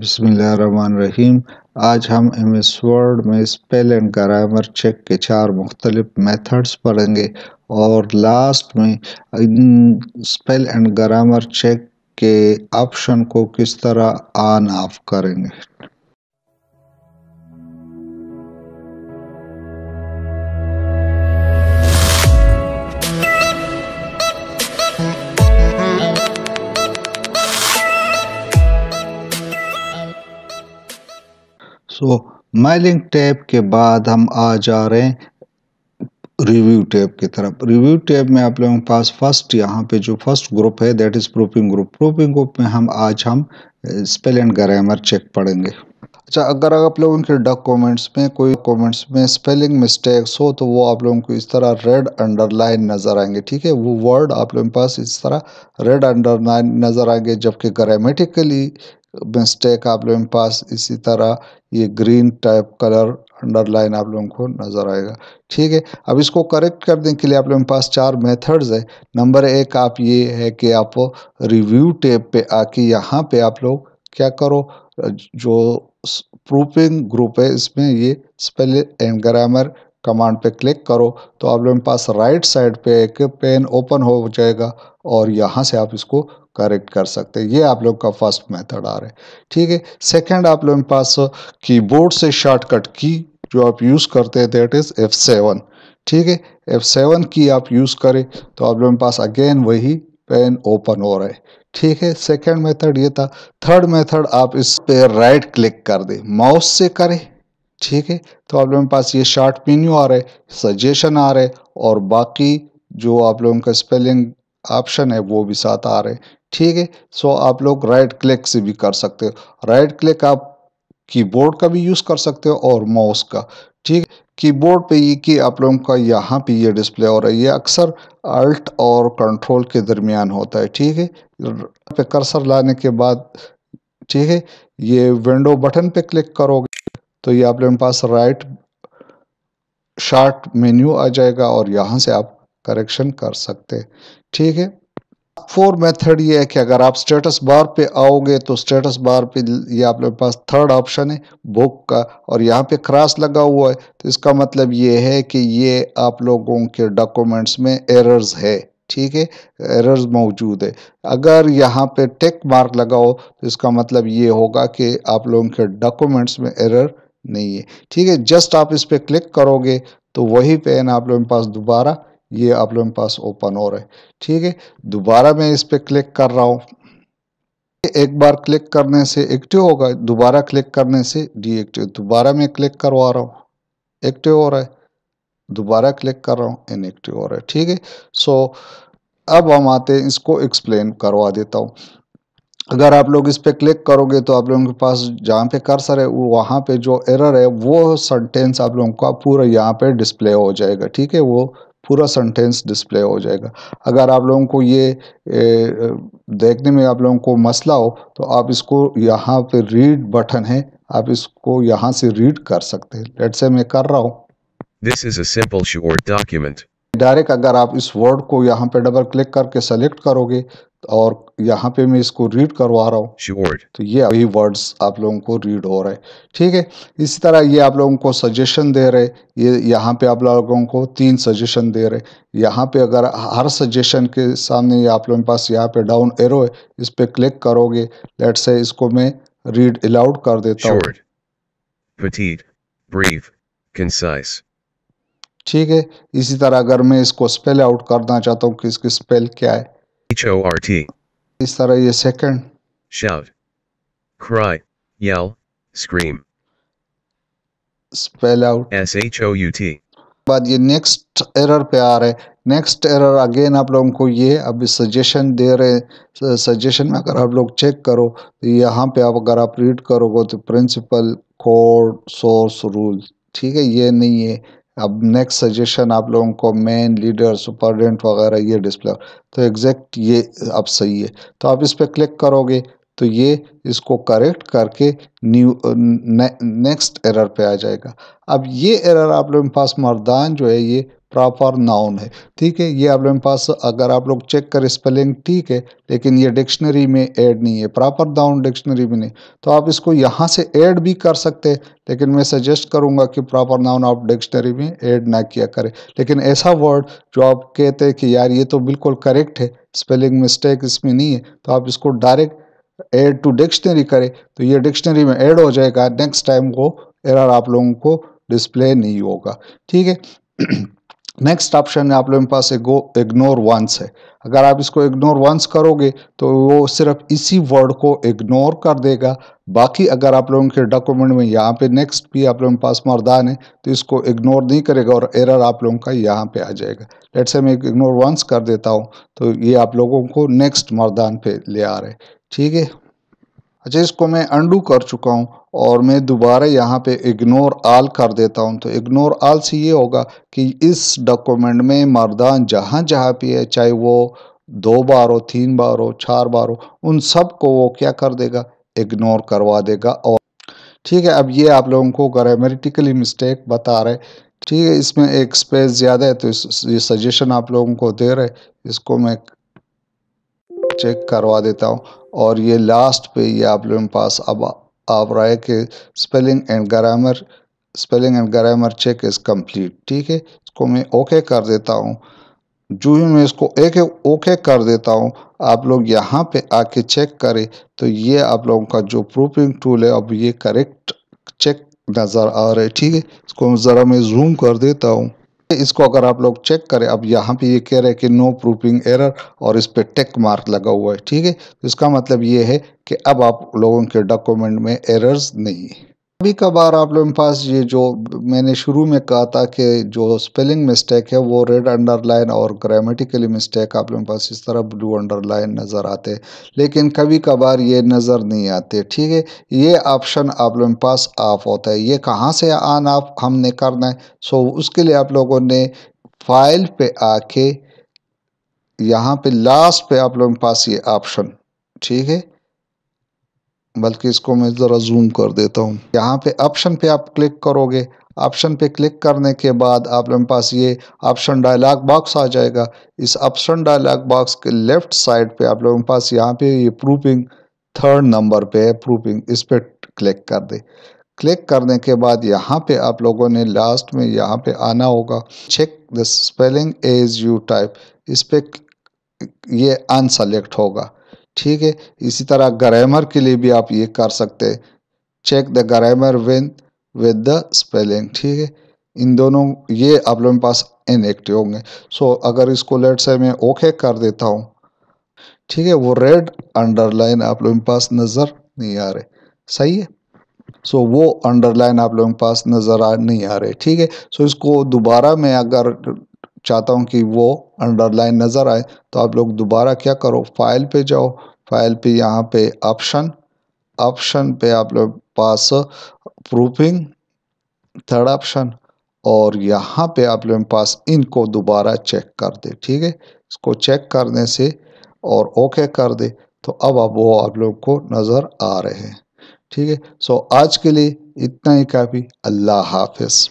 बसमीम आज हम एम एस वर्ड में स्पेल एंड ग्रामर चेक के चार मुख्तलिफ मेथड्स पढ़ेंगे और लास्ट में इन स्पेल एंड ग्रामर चेक के ऑप्शन को किस तरह ऑन ऑफ करेंगे सो माइलिंग टैब के बाद हम आ जा रहे हैं रिव्यू टैब की तरफ रिव्यू टैब में आप लोगों के पास फर्स्ट यहाँ पे जो फर्स्ट ग्रुप है that is proofing group proofing group में हम आज हम स्पेल एंड ग्रामर चेक पढ़ेंगे अच्छा अगर आप लोगों के डॉक्यूमेंट्स में कोई कमेंट्स में स्पेलिंग मिस्टेक्स हो तो वो आप लोगों को इस तरह रेड अंडरलाइन नज़र आएंगे ठीक है वो वर्ड आप लोगों के पास इस तरह रेड अंडरलाइन नज़र आएंगे जबकि ग्रामेटिकली मिस्टेक आप लोगों के पास इसी तरह ये ग्रीन टाइप कलर अंडरलाइन आप लोगों को नज़र आएगा ठीक है अब इसको करेक्ट करने के लिए आप लोगों के पास चार मेथड्स है नंबर एक आप ये है कि आप रिव्यू टेप पे आके यहाँ पे आप लोग क्या करो जो प्रूफिंग ग्रुप है इसमें ये स्पेल एंड ग्रामर कमांड पे क्लिक करो तो आप लोगों के पास राइट साइड पे एक पेन ओपन हो जाएगा और यहाँ से आप इसको करेक्ट कर सकते हैं ये आप लोग का फर्स्ट मेथड आ रहा है ठीक है सेकंड आप लोगों के पास कीबोर्ड से शॉर्टकट की जो आप यूज़ करते हैं दैट इज़ एफ सेवन ठीक है एफ सेवन की आप यूज़ करें तो आप लोगों के पास अगेन वही पेन ओपन हो रहा है ठीक है सेकंड मेथड ये था थर्ड मेथड आप इस पे राइट क्लिक कर दें माउस से करें ठीक है तो आप लोगों के पास ये शार्ट मेन्यू आ रहा है सजेशन आ रहे और बाकी जो आप लोगों का स्पेलिंग ऑप्शन है वो भी साथ आ रहे ठीक है सो आप लोग राइट क्लिक से भी कर सकते हो राइट क्लिक आप कीबोर्ड का भी यूज़ कर सकते हो और माउस का ठीक है कीबोर्ड पे ये कि आप लोगों का यहाँ पे ये डिस्प्ले हो रहा है ये अक्सर अल्ट और कंट्रोल के दरमियान होता है ठीक है पे कर्सर लाने के बाद ठीक है ये विंडो बटन पे क्लिक करोगे तो ये आप लोगों के पास राइट शार्ट मेन्यू आ जाएगा और यहाँ से आप करेक्शन कर सकते हैं ठीक है फोर मेथड ये है कि अगर आप स्टेटस बार पे आओगे तो स्टेटस बार पे ये आप लोगों के पास थर्ड ऑप्शन है बुक का और यहाँ पे क्रॉस लगा हुआ है तो इसका मतलब ये है कि ये आप लोगों के डॉक्यूमेंट्स में एरर्स है ठीक है एरर्स मौजूद है अगर यहाँ पे टेक मार्क लगाओ तो इसका मतलब ये होगा कि आप लोगों के डॉक्यूमेंट्स में एरर नहीं है ठीक है जस्ट आप इस पर क्लिक करोगे तो वही पेन आप लोगों के पास दोबारा ये आप लोगों के पास ओपन हो रहा है ठीक है दोबारा मैं इस पर क्लिक कर रहा हूँ एक बार क्लिक करने से एक्टिव होगा दोबारा क्लिक करने से डीएक्टिव दोबारा मैं क्लिक करवा रहा हूँ एक्टिव हो रहा है दोबारा क्लिक कर रहा हूँ इनएक्टिव हो रहा है ठीक है सो अब हम आते हैं इसको एक्सप्लेन करवा देता हूँ अगर आप लोग इस पर क्लिक करोगे तो आप लोगों के पास जहाँ पे कर्सर है वो वहाँ पे जो एरर है वो सेंटेंस आप लोगों का पूरा यहाँ पे डिस्प्ले हो जाएगा ठीक है वो पूरा सेंटेंस डिस्प्ले हो जाएगा अगर आप लोगों को ये ए, देखने में आप लोगों को मसला हो तो आप इसको यहाँ पे रीड बटन है आप इसको यहाँ से रीड कर सकते हैं लेट से मैं कर रहा हूँ this is sure document direct अगर आप इस वर्ड को यहाँ पे डबल क्लिक करके सेलेक्ट करोगे और यहाँ पे मैं इसको रीड करवा रहा हूँ sure. तो ये वही वर्ड्स आप लोगों को रीड हो रहे हैं ठीक है इसी तरह ये आप लोगों को सजेशन दे रहे ये यहाँ पे आप लोगों को तीन सजेशन दे रहे यहाँ पे अगर हर सजेशन के सामने आप लोगों के पास यहाँ पे डाउन एरो है इस पर क्लिक करोगे लेट से इसको मैं रीड अलाउड कर देता हूँ ठीक है इसी तरह अगर मैं इसको स्पेल आउट करना चाहता हूँ कि इसकी स्पेल क्या है H-O-R-T. Is that a second? Shout. cry yell scream spell out s h o u t बाद ये नेक्स्ट एरर पे आ रहे नेक्स्ट एरर अगेन आप लोगों को ये अभी सजेशन दे रहे सजेशन में अगर आप लोग चेक करो तो यहाँ पे आप अगर आप रीड करोगे तो प्रिंसिपल कोड सोर्स रूल ठीक है ये नहीं है अब नेक्स्ट सजेशन आप लोगों को मेन लीडर सुपरडेंट वगैरह ये डिस्प्ले तो एग्जैक्ट ये अब सही है तो आप इस पर क्लिक करोगे तो ये इसको करेक्ट करके न्यू नेक्स्ट एरर पे आ जाएगा अब ये एरर आप लोगों के पास मर्दान जो है ये प्रॉपर नाउन है ठीक है ये आप लोगों के पास अगर आप लोग चेक कर स्पेलिंग ठीक है लेकिन ये डिक्शनरी में ऐड नहीं है प्रॉपर नाउन डिक्शनरी में नहीं तो आप इसको यहाँ से ऐड भी कर सकते हैं लेकिन मैं सजेस्ट करूँगा कि प्रॉपर नाउन आप डिक्शनरी में ऐड ना किया करें लेकिन ऐसा वर्ड जो आप कहते हैं कि यार ये तो बिल्कुल करेक्ट है स्पेलिंग मिस्टेक इसमें नहीं है तो आप इसको डायरेक्ट एड टू डिक्शनरी करें तो ये डिक्शनरी में ऐड हो जाएगा नेक्स्ट टाइम वो एरर आप लोगों को डिस्प्ले नहीं होगा ठीक है नेक्स्ट ऑप्शन है आप लोगों के पास है गो इग्नोर वंस है अगर आप इसको इग्नोर वंस करोगे तो वो सिर्फ इसी वर्ड को इग्नोर कर देगा बाकी अगर आप लोगों के डॉक्यूमेंट में यहाँ पे नेक्स्ट भी आप लोगों के पास मरदान है तो इसको इग्नोर नहीं करेगा और एरर आप लोगों का यहाँ पे आ जाएगा लेट से मैं इग्नोर वंस कर देता हूँ तो ये आप लोगों को नेक्स्ट मरदान पे ले आ रहे ठीक है अच्छा इसको मैं अंडू कर चुका हूँ और मैं दोबारा यहाँ पे इग्नोर आल कर देता हूँ तो इग्नोर आल से ये होगा कि इस डॉक्यूमेंट में मर्दान जहाँ जहाँ भी है चाहे वो दो बार हो तीन बार हो चार बार हो उन सब को वो क्या कर देगा इग्नोर करवा देगा और ठीक है अब ये आप लोगों को ग्रामेटिकली मिस्टेक बता रहे ठीक है इसमें एक स्पेस ज़्यादा है तो इस, ये सजेशन आप लोगों को दे रहे इसको मैं चेक करवा देता हूँ और ये लास्ट पे ये आप लोगों के पास अब आप राय के spelling and grammar spelling and grammar check is complete ठीक है इसको मैं ओके कर देता हूँ जो ही मैं इसको एक ओके कर देता हूँ आप लोग यहाँ पे आके चेक करें तो ये आप लोगों का जो प्रूफिंग टूल है अब ये करेक्ट चेक नज़र आ रहा है ठीक है इसको ज़रा मैं जूम कर देता हूँ इसको अगर आप लोग चेक करें अब यहाँ पे ये कह रहे हैं कि नो प्रूफिंग एरर और इस पर टेक मार्क लगा हुआ है ठीक है तो इसका मतलब ये है कि अब आप लोगों के डॉक्यूमेंट में एरर्स नहीं है कभी कभार आप लोगों के पास ये जो मैंने शुरू में कहा था कि जो स्पेलिंग मिस्टेक है वो रेड अंडरलाइन और ग्रामेटिकली मिस्टेक आप लोगों के पास इस तरह ब्लू अंडरलाइन नज़र आते लेकिन कभी कभार ये नज़र नहीं आते ठीक है ये ऑप्शन आप लोगों के पास ऑफ होता है ये कहाँ से आन ऑफ हमने करना है सो उसके लिए आप लोगों ने फाइल पे आके यहाँ पे लास्ट पे आप लोगों के पास ये ऑप्शन ठीक है बल्कि इसको मैं ज़रा जूम कर देता हूँ यहाँ पे ऑप्शन पे आप क्लिक करोगे ऑप्शन पे क्लिक करने के बाद आप लोगों पास ये ऑप्शन डायलॉग बॉक्स आ जाएगा इस ऑप्शन डायलॉग बॉक्स के लेफ्ट साइड पे आप लोगों के पास यहाँ पे ये प्रूपिंग थर्ड नंबर पे है प्रूपिंग इस पर क्लिक कर दे क्लिक करने के बाद यहाँ पे आप लोगों ने लास्ट में यहाँ पे आना होगा check the spelling as you type इस पर ये अनसेलेक्ट होगा ठीक है इसी तरह ग्रामर के लिए भी आप ये कर सकते हैं चेक द ग्रामर विन विद द स्पेलिंग ठीक है इन दोनों ये आप लोगों के पास इनएक्टिव होंगे सो अगर इसको लेट से मैं ओके कर देता हूँ ठीक है वो रेड अंडरलाइन आप लोगों के पास नज़र नहीं आ रहे सही है सो so, वो अंडरलाइन आप लोगों के पास नज़र आ नहीं आ रहे ठीक है सो so, इसको दोबारा मैं अगर चाहता हूँ कि वो अंडरलाइन नज़र आए तो आप लोग दोबारा क्या करो फाइल पे जाओ फाइल पे यहाँ पे ऑप्शन ऑप्शन पे आप लोग पास प्रूफिंग थर्ड ऑप्शन और यहाँ पे आप लोग पास इनको दोबारा चेक कर दे ठीक है इसको चेक करने से और ओके कर दे तो अब अब वो आप लोग को नज़र आ रहे हैं ठीक है सो आज के लिए इतना ही काफ़ी अल्लाह हाफिज़